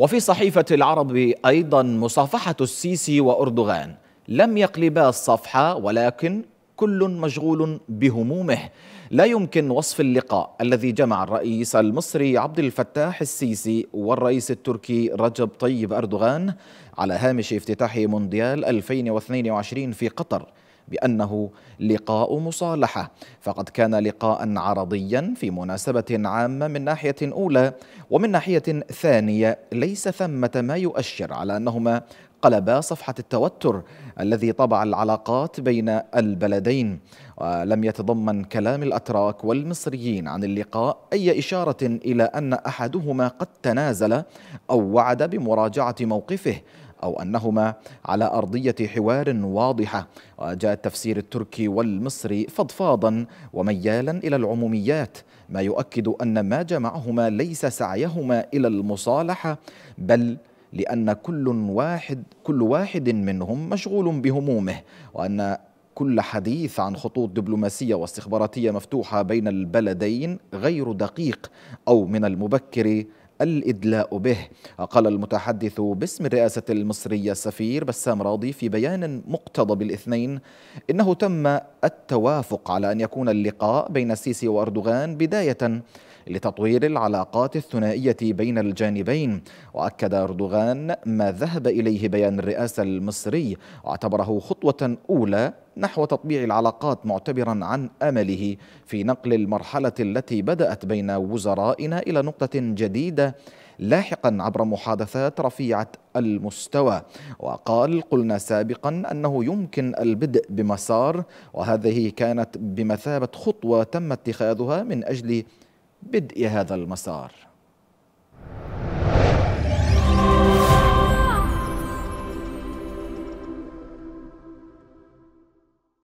وفي صحيفة العرب أيضا مصافحة السيسي وأردوغان لم يقلبا الصفحة ولكن كل مشغول بهمومه لا يمكن وصف اللقاء الذي جمع الرئيس المصري عبد الفتاح السيسي والرئيس التركي رجب طيب أردوغان على هامش افتتاح مونديال 2022 في قطر بأنه لقاء مصالحة فقد كان لقاء عرضيا في مناسبة عامة من ناحية أولى ومن ناحية ثانية ليس ثمة ما يؤشر على أنهما قلبا صفحة التوتر الذي طبع العلاقات بين البلدين ولم يتضمن كلام الأتراك والمصريين عن اللقاء أي إشارة إلى أن أحدهما قد تنازل أو وعد بمراجعة موقفه أو أنهما على أرضية حوار واضحة وجاء التفسير التركي والمصري فضفاضا وميالا إلى العموميات ما يؤكد أن ما جمعهما ليس سعيهما إلى المصالحة بل لأن كل واحد كل واحد منهم مشغول بهمومه وأن كل حديث عن خطوط دبلوماسية واستخباراتية مفتوحة بين البلدين غير دقيق أو من المبكر الإدلاء به قال المتحدث باسم الرئاسة المصرية السفير بسام راضي في بيان مقتضب الاثنين إنه تم التوافق على أن يكون اللقاء بين السيسي وأردوغان بداية لتطوير العلاقات الثنائية بين الجانبين وأكد أردوغان ما ذهب إليه بيان الرئاسة المصري واعتبره خطوة أولى نحو تطبيع العلاقات معتبرا عن امله في نقل المرحله التي بدات بين وزرائنا الى نقطه جديده لاحقا عبر محادثات رفيعه المستوى وقال قلنا سابقا انه يمكن البدء بمسار وهذه كانت بمثابه خطوه تم اتخاذها من اجل بدء هذا المسار